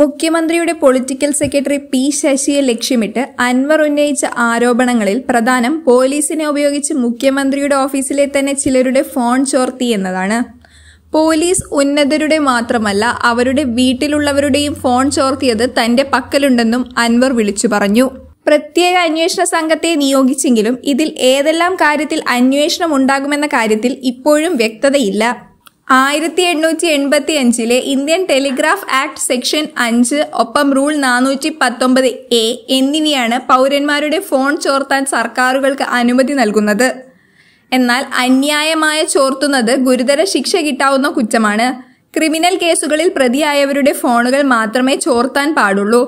മുഖ്യമന്ത്രിയുടെ political secretary P ശശിയെ ലക്ഷ്യമിട്ട് അൻവർ ഉന്നയിച്ച ആരോപണങ്ങളിൽ പ്രധാനം പോലീസിനെ ഉപയോഗിച്ച് മുഖ്യമന്ത്രിയുടെ ഓഫീസിലെ തന്നെ ചിലരുടെ ഫോൺ ചോർത്തി എന്നതാണ് പോലീസ് ഉന്നതരുടെ മാത്രമല്ല അവരുടെ വീട്ടിലുള്ളവരുടെയും ഫോൺ ചോർത്തിയത് തന്റെ പക്കലുണ്ടെന്നും അൻവർ വിളിച്ചു പറഞ്ഞു പ്രത്യേക അന്വേഷണ സംഘത്തെ നിയോഗിച്ചെങ്കിലും ഇതിൽ ഏതെല്ലാം കാര്യത്തിൽ അന്വേഷണം ഉണ്ടാകുമെന്ന കാര്യത്തിൽ ഇപ്പോഴും വ്യക്തതയില്ല ആയിരത്തി എണ്ണൂറ്റി എൺപത്തി അഞ്ചിലെ ഇന്ത്യൻ ടെലിഗ്രാഫ് ആക്ട് സെക്ഷൻ അഞ്ച് ഒപ്പം റൂൾ നാനൂറ്റി പത്തൊമ്പത് എ എന്നിവയാണ് പൗരന്മാരുടെ ഫോൺ ചോർത്താൻ സർക്കാരുകൾക്ക് അനുമതി നൽകുന്നത് എന്നാൽ അന്യായമായ ചോർത്തുന്നത് ഗുരുതര ശിക്ഷ കിട്ടാവുന്ന കുറ്റമാണ് ക്രിമിനൽ കേസുകളിൽ പ്രതിയായവരുടെ ഫോണുകൾ മാത്രമേ ചോർത്താൻ പാടുള്ളൂ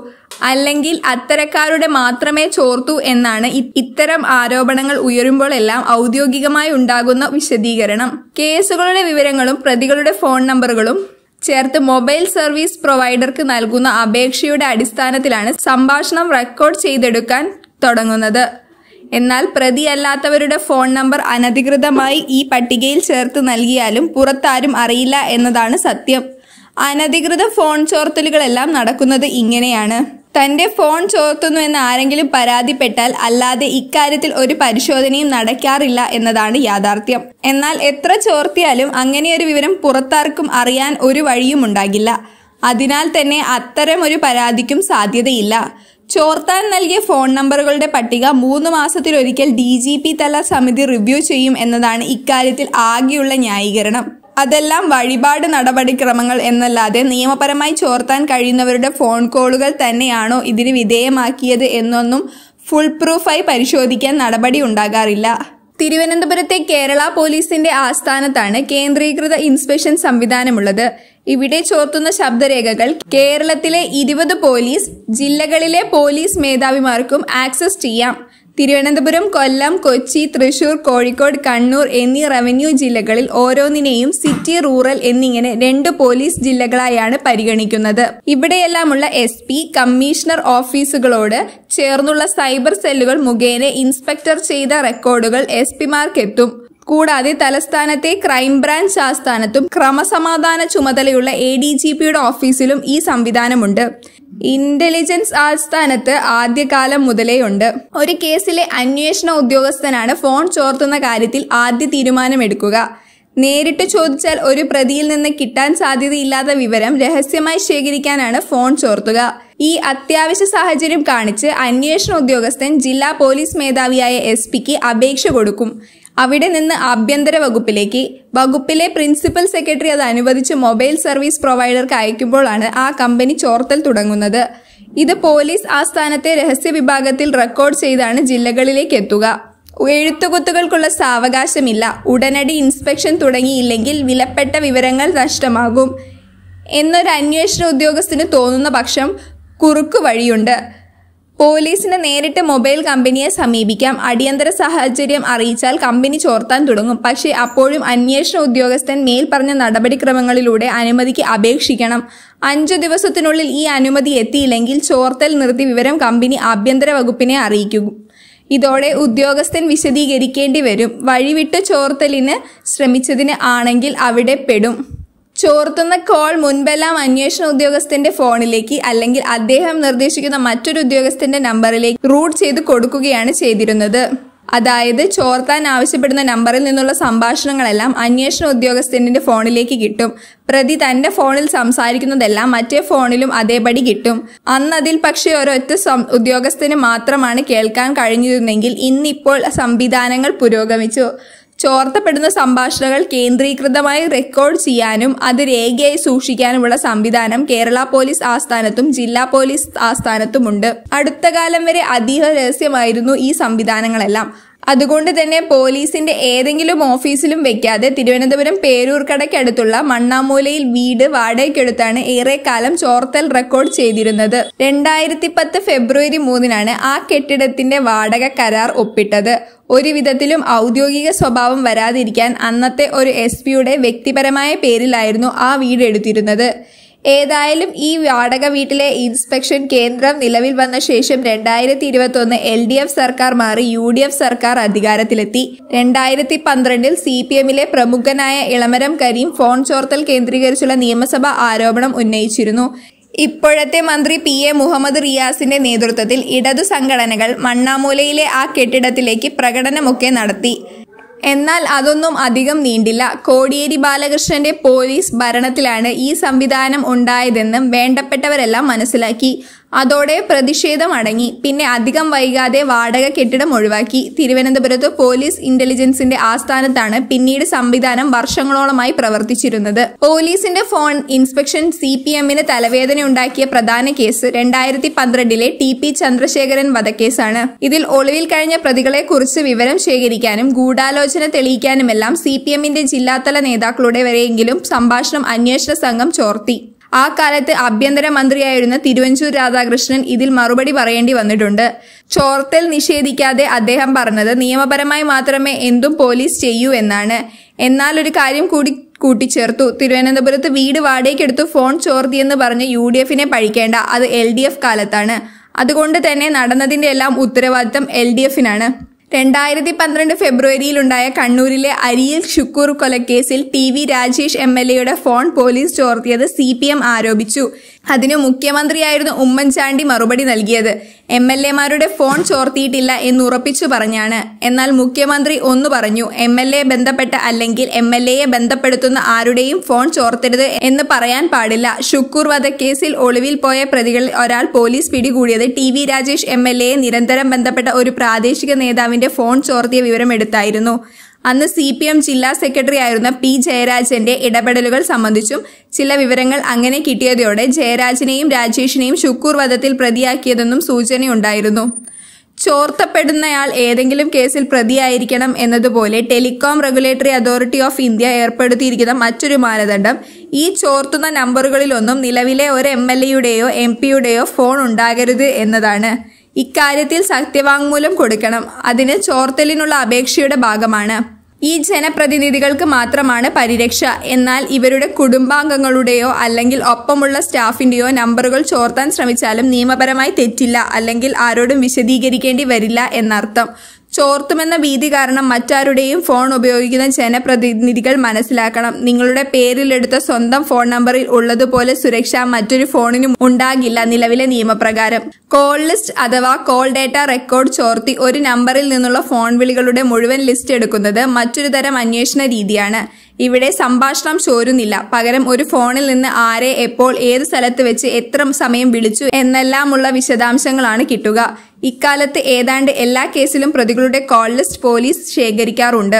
അല്ലെങ്കിൽ അത്തരക്കാരുടെ മാത്രമേ ചോർത്തു എന്നാണ് ഇത്തരം ആരോപണങ്ങൾ ഉയരുമ്പോഴെല്ലാം ഔദ്യോഗികമായി ഉണ്ടാകുന്ന വിശദീകരണം കേസുകളുടെ വിവരങ്ങളും പ്രതികളുടെ ഫോൺ നമ്പറുകളും ചേർത്ത് മൊബൈൽ സർവീസ് പ്രൊവൈഡർക്ക് നൽകുന്ന അപേക്ഷയുടെ അടിസ്ഥാനത്തിലാണ് സംഭാഷണം റെക്കോർഡ് ചെയ്തെടുക്കാൻ തുടങ്ങുന്നത് എന്നാൽ പ്രതിയല്ലാത്തവരുടെ ഫോൺ നമ്പർ അനധികൃതമായി ഈ പട്ടികയിൽ ചേർത്ത് നൽകിയാലും പുറത്താരും അറിയില്ല എന്നതാണ് സത്യം അനധികൃത ഫോൺ ചോർത്തലുകളെല്ലാം നടക്കുന്നത് ഇങ്ങനെയാണ് തന്റെ ഫോൺ ചോർത്തുന്നു എന്ന് ആരെങ്കിലും പരാതിപ്പെട്ടാൽ അല്ലാതെ ഇക്കാര്യത്തിൽ ഒരു പരിശോധനയും നടക്കാറില്ല എന്നതാണ് യാഥാർത്ഥ്യം എന്നാൽ എത്ര ചോർത്തിയാലും അങ്ങനെയൊരു വിവരം പുറത്താർക്കും അറിയാൻ ഒരു വഴിയും ഉണ്ടാകില്ല അതിനാൽ തന്നെ ഒരു പരാതിക്കും സാധ്യതയില്ല ചോർത്താൻ നൽകിയ ഫോൺ നമ്പറുകളുടെ പട്ടിക മൂന്ന് മാസത്തിലൊരിക്കൽ ഡി ജി പി തല സമിതി റിവ്യൂ ചെയ്യും എന്നതാണ് ഇക്കാര്യത്തിൽ ആകെയുള്ള ന്യായീകരണം അതെല്ലാം വഴിപാട് നടപടിക്രമങ്ങൾ എന്നല്ലാതെ നിയമപരമായി ചോർത്താൻ കഴിയുന്നവരുടെ ഫോൺ കോളുകൾ തന്നെയാണോ ഇതിന് വിധേയമാക്കിയത് എന്നൊന്നും ഫുൾ പ്രൂഫായി പരിശോധിക്കാൻ നടപടി ഉണ്ടാകാറില്ല തിരുവനന്തപുരത്തെ കേരള പോലീസിന്റെ ആസ്ഥാനത്താണ് കേന്ദ്രീകൃത ഇൻസ്പെക്ഷൻ സംവിധാനമുള്ളത് ഇവിടെ ചോർത്തുന്ന ശബ്ദരേഖകൾ കേരളത്തിലെ ഇരുപത് പോലീസ് ജില്ലകളിലെ പോലീസ് മേധാവിമാർക്കും ആക്സസ് ചെയ്യാം തിരുവനന്തപുരം കൊല്ലം കൊച്ചി തൃശൂർ കോഴിക്കോട് കണ്ണൂർ എന്നീ റവന്യൂ ജില്ലകളിൽ ഓരോന്നിനെയും സിറ്റി റൂറൽ എന്നിങ്ങനെ രണ്ട് പോലീസ് ജില്ലകളായാണ് പരിഗണിക്കുന്നത് ഇവിടെയെല്ലാമുള്ള എസ് പി കമ്മീഷണർ ഓഫീസുകളോട് ചേർന്നുള്ള സൈബർ സെല്ലുകൾ മുഖേന ഇൻസ്പെക്ടർ ചെയ്ത റെക്കോർഡുകൾ എസ് പിമാർക്കെത്തും കൂടാതെ തലസ്ഥാനത്തെ ക്രൈംബ്രാഞ്ച് ആസ്ഥാനത്തും ക്രമസമാധാന ചുമതലയുള്ള എ ഡി ജി പിയുടെ ഓഫീസിലും ഈ സംവിധാനമുണ്ട് ഇന്റലിജൻസ് ആസ്ഥാനത്ത് ആദ്യകാലം മുതലേയുണ്ട് ഒരു കേസിലെ അന്വേഷണ ഉദ്യോഗസ്ഥനാണ് ഫോൺ ചോർത്തുന്ന കാര്യത്തിൽ ആദ്യ തീരുമാനമെടുക്കുക നേരിട്ട് ചോദിച്ചാൽ ഒരു പ്രതിയിൽ നിന്ന് കിട്ടാൻ സാധ്യതയില്ലാത്ത വിവരം രഹസ്യമായി ശേഖരിക്കാനാണ് ഫോൺ ചോർത്തുക ഈ അത്യാവശ്യ സാഹചര്യം കാണിച്ച് അന്വേഷണ ഉദ്യോഗസ്ഥൻ ജില്ലാ പോലീസ് മേധാവിയായ എസ് പിക്ക് അപേക്ഷ കൊടുക്കും അവിടെ നിന്ന് ആഭ്യന്തര വകുപ്പിലേക്ക് വകുപ്പിലെ പ്രിൻസിപ്പൽ സെക്രട്ടറി അത് അനുവദിച്ച് മൊബൈൽ സർവീസ് പ്രൊവൈഡർക്ക് അയക്കുമ്പോഴാണ് ആ കമ്പനി ചോർത്തൽ തുടങ്ങുന്നത് ഇത് പോലീസ് ആസ്ഥാനത്തെ രഹസ്യ വിഭാഗത്തിൽ റെക്കോർഡ് ചെയ്താണ് ജില്ലകളിലേക്ക് എത്തുക എഴുത്തുകുത്തുകൾക്കുള്ള സാവകാശമില്ല ഉടനടി ഇൻസ്പെക്ഷൻ തുടങ്ങിയില്ലെങ്കിൽ വിലപ്പെട്ട വിവരങ്ങൾ നഷ്ടമാകും എന്നൊരു അന്വേഷണ ഉദ്യോഗസ്ഥന് തോന്നുന്ന പക്ഷം കുറുക്കു വഴിയുണ്ട് പോലീസിന് നേരിട്ട് മൊബൈൽ കമ്പനിയെ സമീപിക്കാം അടിയന്തര സാഹചര്യം അറിയിച്ചാൽ കമ്പനി ചോർത്താൻ തുടങ്ങും പക്ഷേ അപ്പോഴും അന്വേഷണ ഉദ്യോഗസ്ഥൻ മേൽപ്പറഞ്ഞ പറഞ്ഞ നടപടിക്രമങ്ങളിലൂടെ അനുമതിക്ക് അപേക്ഷിക്കണം അഞ്ചു ദിവസത്തിനുള്ളിൽ ഈ അനുമതി എത്തിയില്ലെങ്കിൽ ചോർത്തൽ നിർത്തി വിവരം കമ്പനി ആഭ്യന്തര വകുപ്പിനെ അറിയിക്കും ഇതോടെ ഉദ്യോഗസ്ഥൻ വിശദീകരിക്കേണ്ടി വരും വഴിവിട്ട് ചോർത്തലിന് ശ്രമിച്ചതിന് ആണെങ്കിൽ അവിടെ പെടും ചോർത്തുന്ന കോൾ മുൻപെല്ലാം അന്വേഷണ ഉദ്യോഗസ്ഥന്റെ ഫോണിലേക്ക് അല്ലെങ്കിൽ അദ്ദേഹം നിർദ്ദേശിക്കുന്ന മറ്റൊരു ഉദ്യോഗസ്ഥന്റെ നമ്പറിലേക്ക് റൂട്ട് ചെയ്ത് കൊടുക്കുകയാണ് ചെയ്തിരുന്നത് അതായത് ചോർത്താൻ ആവശ്യപ്പെടുന്ന നമ്പറിൽ നിന്നുള്ള സംഭാഷണങ്ങളെല്ലാം അന്വേഷണ ഉദ്യോഗസ്ഥന്റെ ഫോണിലേക്ക് കിട്ടും പ്രതി തന്റെ ഫോണിൽ സംസാരിക്കുന്നതെല്ലാം മറ്റേ ഫോണിലും അതേപടി കിട്ടും അന്നതിൽ പക്ഷേ ഒരൊറ്റ ഉദ്യോഗസ്ഥന് മാത്രമാണ് കേൾക്കാൻ കഴിഞ്ഞിരുന്നെങ്കിൽ ഇന്നിപ്പോൾ സംവിധാനങ്ങൾ പുരോഗമിച്ചു ചോർത്തപ്പെടുന്ന സംഭാഷണങ്ങൾ കേന്ദ്രീകൃതമായി റെക്കോർഡ് ചെയ്യാനും അത് രേഖയായി സൂക്ഷിക്കാനുമുള്ള സംവിധാനം കേരള പോലീസ് ആസ്ഥാനത്തും ജില്ലാ പോലീസ് ആസ്ഥാനത്തുമുണ്ട് അടുത്ത കാലം വരെ അതീവ രഹസ്യമായിരുന്നു ഈ സംവിധാനങ്ങളെല്ലാം അതുകൊണ്ട് തന്നെ പോലീസിന്റെ ഏതെങ്കിലും ഓഫീസിലും വെക്കാതെ തിരുവനന്തപുരം പേരൂർക്കടയ്ക്കടുത്തുള്ള മണ്ണാമൂലയിൽ വീട് വാടകയ്ക്കെടുത്താണ് ഏറെക്കാലം ചോർത്തൽ റെക്കോർഡ് ചെയ്തിരുന്നത് രണ്ടായിരത്തി പത്ത് ഫെബ്രുവരി മൂന്നിനാണ് ആ കെട്ടിടത്തിന്റെ വാടക കരാർ ഒപ്പിട്ടത് ഒരു വിധത്തിലും ഔദ്യോഗിക സ്വഭാവം വരാതിരിക്കാൻ അന്നത്തെ ഒരു എസ് പിയുടെ വ്യക്തിപരമായ പേരിലായിരുന്നു ആ വീട് എടുത്തിരുന്നത് ഏതായാലും ഈ വാടക വീട്ടിലെ ഇൻസ്പെക്ഷൻ കേന്ദ്രം നിലവിൽ വന്ന ശേഷം രണ്ടായിരത്തി ഒന്ന് എൽ ഡി എഫ് സർക്കാർ മാറി യു ഡി എഫ് സർക്കാർ അധികാരത്തിലെത്തി രണ്ടായിരത്തി പന്ത്രണ്ടിൽ സി പി എമ്മിലെ പ്രമുഖനായ ഇളമരം കരീം ഫോൺ ചോർത്തൽ കേന്ദ്രീകരിച്ചുള്ള നിയമസഭാ ആരോപണം ഉന്നയിച്ചിരുന്നു ഇപ്പോഴത്തെ മന്ത്രി പി എ മുഹമ്മദ് റിയാസിന്റെ നേതൃത്വത്തിൽ ഇടതു സംഘടനകൾ മണ്ണാമൂലയിലെ ആ കെട്ടിടത്തിലേക്ക് പ്രകടനമൊക്കെ നടത്തി എന്നാൽ അതൊന്നും അധികം നീണ്ടില്ല കോടിയേരി ബാലകൃഷ്ണന്റെ പോലീസ് ഭരണത്തിലാണ് ഈ സംവിധാനം ഉണ്ടായതെന്നും വേണ്ടപ്പെട്ടവരെല്ലാം മനസ്സിലാക്കി അതോടെ പ്രതിഷേധം അടങ്ങി പിന്നെ അധികം വൈകാതെ വാടക കെട്ടിടം ഒഴിവാക്കി തിരുവനന്തപുരത്ത് പോലീസ് ഇന്റലിജൻസിന്റെ ആസ്ഥാനത്താണ് പിന്നീട് സംവിധാനം വർഷങ്ങളോളമായി പ്രവർത്തിച്ചിരുന്നത് പോലീസിന്റെ ഫോൺ ഇൻസ്പെക്ഷൻ സി പി എമ്മിന് തലവേദനയുണ്ടാക്കിയ പ്രധാന കേസ് രണ്ടായിരത്തി പന്ത്രണ്ടിലെ ടി പി ചന്ദ്രശേഖരൻ വധക്കേസാണ് ഇതിൽ ഒളിവിൽ കഴിഞ്ഞ പ്രതികളെ കുറിച്ച് വിവരം ശേഖരിക്കാനും ഗൂഢാലോചന തെളിയിക്കാനുമെല്ലാം സി പി എമ്മിന്റെ ജില്ലാതല നേതാക്കളുടെ വരെയെങ്കിലും സംഭാഷണം അന്വേഷണ സംഘം ചോർത്തി ആ കാലത്ത് ആഭ്യന്തര മന്ത്രിയായിരുന്ന തിരുവഞ്ചൂർ രാധാകൃഷ്ണൻ ഇതിൽ മറുപടി പറയേണ്ടി വന്നിട്ടുണ്ട് ചോർത്തൽ നിഷേധിക്കാതെ അദ്ദേഹം പറഞ്ഞത് നിയമപരമായി മാത്രമേ എന്തും പോലീസ് ചെയ്യൂ എന്നാണ് എന്നാൽ ഒരു കാര്യം കൂടി കൂട്ടിച്ചേർത്തു തിരുവനന്തപുരത്ത് വീട് വാടകയ്ക്കെടുത്ത് ഫോൺ ചോർത്തിയെന്ന് പറഞ്ഞ് യു ഡി എഫിനെ പഴിക്കേണ്ട അത് എൽ ഡി എഫ് കാലത്താണ് അതുകൊണ്ട് തന്നെ നടന്നതിൻ്റെ എല്ലാം ഉത്തരവാദിത്തം എൽ ഡി എഫിനാണ് രണ്ടായിരത്തി പന്ത്രണ്ട് ഫെബ്രുവരിയിലുണ്ടായ കണ്ണൂരിലെ അരിയിൽ Shukkur കൊലക്കേസിൽ T V Rajesh M L എയുടെ phone police ചോർത്തിയത് C P M ആരോപിച്ചു അതിന് മുഖ്യമന്ത്രിയായിരുന്നു ഉമ്മൻചാണ്ടി മറുപടി നൽകിയത് എം എൽ മാരുടെ ഫോൺ ചോർത്തിയിട്ടില്ല എന്നുറപ്പിച്ചു പറഞ്ഞാണ് എന്നാൽ മുഖ്യമന്ത്രി ഒന്നു പറഞ്ഞു എം എൽ എ ബന്ധപ്പെട്ട അല്ലെങ്കിൽ എം എൽ എയെ ബന്ധപ്പെടുത്തുന്ന ആരുടെയും ഫോൺ ചോർത്തരുത് എന്ന് പറയാൻ പാടില്ല ഷുക്കൂർ വധക്കേസിൽ ഒളിവിൽ പോയ പ്രതികളിൽ ഒരാൾ പോലീസ് പിടികൂടിയത് T V Rajesh M L എയെ നിരന്തരം ബന്ധപ്പെട്ട ഒരു പ്രാദേശിക നേതാവിന്റെ ഫോൺ ചോർത്തിയ വിവരം എടുത്തായിരുന്നു അന്ന് സി പി എം ജില്ലാ സെക്രട്ടറി ആയിരുന്ന പി ജയരാജന്റെ ഇടപെടലുകൾ സംബന്ധിച്ചും ചില വിവരങ്ങൾ അങ്ങനെ കിട്ടിയതോടെ ജയരാജനെയും രാജേഷിനെയും ശുക്കൂർ വധത്തിൽ പ്രതിയാക്കിയതെന്നും സൂചനയുണ്ടായിരുന്നു ചോർത്തപ്പെടുന്നയാൾ ഏതെങ്കിലും കേസിൽ പ്രതിയായിരിക്കണം എന്നതുപോലെ telecom regulatory authority of India ഏർപ്പെടുത്തിയിരിക്കുന്ന മറ്റൊരു മാനദണ്ഡം ഈ ചോർത്തുന്ന നമ്പറുകളിലൊന്നും നിലവിലെ ഒരു എം എൽ എയുടെയോ എം പിയുടെയോ ഫോൺ ഉണ്ടാകരുത് എന്നതാണ് ഇക്കാര്യത്തിൽ സത്യവാങ്മൂലം കൊടുക്കണം അതിന് ചോർത്തലിനുള്ള അപേക്ഷയുടെ ഭാഗമാണ് ഈ ജനപ്രതിനിധികൾക്ക് മാത്രമാണ് പരിരക്ഷ എന്നാൽ ഇവരുടെ കുടുംബാംഗങ്ങളുടെയോ അല്ലെങ്കിൽ ഒപ്പമുള്ള സ്റ്റാഫിന്റെയോ നമ്പറുകൾ ചോർത്താൻ ശ്രമിച്ചാലും നിയമപരമായി തെറ്റില്ല അല്ലെങ്കിൽ ആരോടും വിശദീകരിക്കേണ്ടി വരില്ല എന്നർത്ഥം ചോർത്തുമെന്ന ഭീതി കാരണം മറ്റാരുടെയും ഫോൺ ഉപയോഗിക്കുന്ന ജനപ്രതിനിധികൾ മനസ്സിലാക്കണം നിങ്ങളുടെ പേരിലെടുത്ത സ്വന്തം ഫോൺ നമ്പറിൽ ഉള്ളതുപോലെ സുരക്ഷ മറ്റൊരു ഫോണിനും ഉണ്ടാകില്ല നിലവിലെ നിയമപ്രകാരം കോൾ ലിസ്റ്റ് അഥവാ കോൾ ഡേറ്റ റെക്കോർഡ് ചോർത്തി ഒരു നമ്പറിൽ നിന്നുള്ള ഫോൺ വിളികളുടെ മുഴുവൻ ലിസ്റ്റ് എടുക്കുന്നത് മറ്റൊരു തരം അന്വേഷണ രീതിയാണ് ഇവിടെ സംഭാഷണം ചോരുന്നില്ല പകരം ഒരു ഫോണിൽ നിന്ന് ആരെ എപ്പോൾ ഏത് സ്ഥലത്ത് വെച്ച് എത്ര സമയം വിളിച്ചു എന്നെല്ലാമുള്ള വിശദാംശങ്ങളാണ് കിട്ടുക ഇക്കാലത്ത് ഏതാണ്ട് എല്ലാ കേസിലും പ്രതികളുടെ കോൾ ലിസ്റ്റ് പോലീസ് ശേഖരിക്കാറുണ്ട്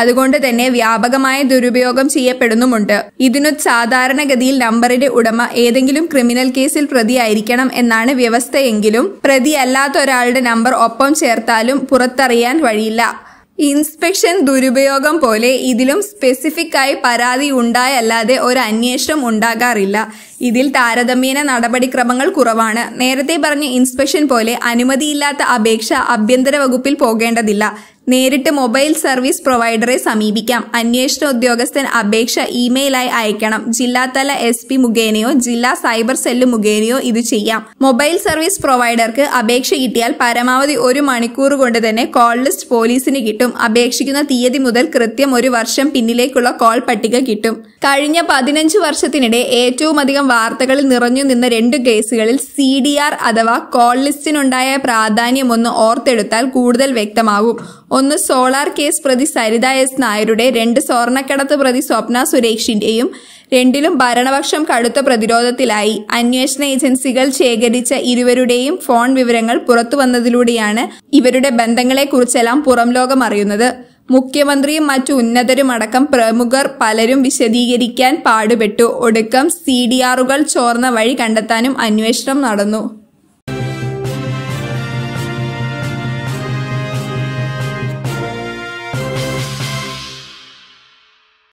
അതുകൊണ്ട് തന്നെ വ്യാപകമായ ദുരുപയോഗം ചെയ്യപ്പെടുന്നുമുണ്ട് ഇതിനു സാധാരണഗതിയിൽ നമ്പറിന്റെ ഉടമ ഏതെങ്കിലും ക്രിമിനൽ കേസിൽ പ്രതിയായിരിക്കണം എന്നാണ് വ്യവസ്ഥയെങ്കിലും പ്രതിയല്ലാത്ത ഒരാളുടെ നമ്പർ ഒപ്പം ചേർത്താലും പുറത്തറിയാൻ വഴിയില്ല ഇൻസ്പെക്ഷൻ ദുരുപയോഗം പോലെ ഇതിലും സ്പെസിഫിക്കായി പരാതി ഉണ്ടായല്ലാതെ ഒരു അന്വേഷണം ഉണ്ടാകാറില്ല ഇതിൽ താരതമ്യേന നടപടിക്രമങ്ങൾ കുറവാണ് നേരത്തെ പറഞ്ഞ ഇൻസ്പെക്ഷൻ പോലെ അനുമതിയില്ലാത്ത അപേക്ഷ ആഭ്യന്തര വകുപ്പിൽ പോകേണ്ടതില്ല നേരിട്ട് മൊബൈൽ സർവീസ് പ്രൊവൈഡറെ സമീപിക്കാം അന്വേഷണ ഉദ്യോഗസ്ഥൻ അപേക്ഷ ഇമെയിലായി അയക്കണം ജില്ലാതല എസ് പി മുഖേനയോ ജില്ലാ സൈബർ സെല്ല് മുഖേനയോ ഇത് ചെയ്യാം മൊബൈൽ സർവീസ് പ്രൊവൈഡർക്ക് അപേക്ഷ കിട്ടിയാൽ പരമാവധി ഒരു മണിക്കൂർ കൊണ്ട് തന്നെ കോൾ ലിസ്റ്റ് പോലീസിന് കിട്ടും അപേക്ഷിക്കുന്ന തീയതി മുതൽ കൃത്യം ഒരു വർഷം പിന്നിലേക്കുള്ള കോൾ പട്ടിക കിട്ടും കഴിഞ്ഞ പതിനഞ്ച് വർഷത്തിനിടെ ഏറ്റവും അധികം വാർത്തകളിൽ നിറഞ്ഞു നിന്ന രണ്ട് കേസുകളിൽ സി ഡി ആർ അഥവാ കോൾ ലിസ്റ്റിനുണ്ടായ പ്രാധാന്യമൊന്ന് ഓർത്തെടുത്താൽ കൂടുതൽ വ്യക്തമാകും ഒന്ന് സോളാർ കേസ് പ്രതി സരിത എസ് നായരുടെ രണ്ട് സ്വർണ്ണക്കടത്ത് പ്രതി സ്വപ്ന സുരേഷിന്റെയും രണ്ടിലും ഭരണപക്ഷം കടുത്ത പ്രതിരോധത്തിലായി അന്വേഷണ ഏജൻസികൾ ശേഖരിച്ച ഇരുവരുടെയും ഫോൺ വിവരങ്ങൾ വന്നതിലൂടെയാണ് ഇവരുടെ ബന്ധങ്ങളെക്കുറിച്ചെല്ലാം പുറം ലോകം അറിയുന്നത് മുഖ്യമന്ത്രിയും മറ്റു ഉന്നതരുമടക്കം പ്രമുഖർ പലരും വിശദീകരിക്കാൻ പാടുപെട്ടു ഒടുക്കം സി ഡി ആറുകൾ ചോർന്ന വഴി കണ്ടെത്താനും അന്വേഷണം നടന്നു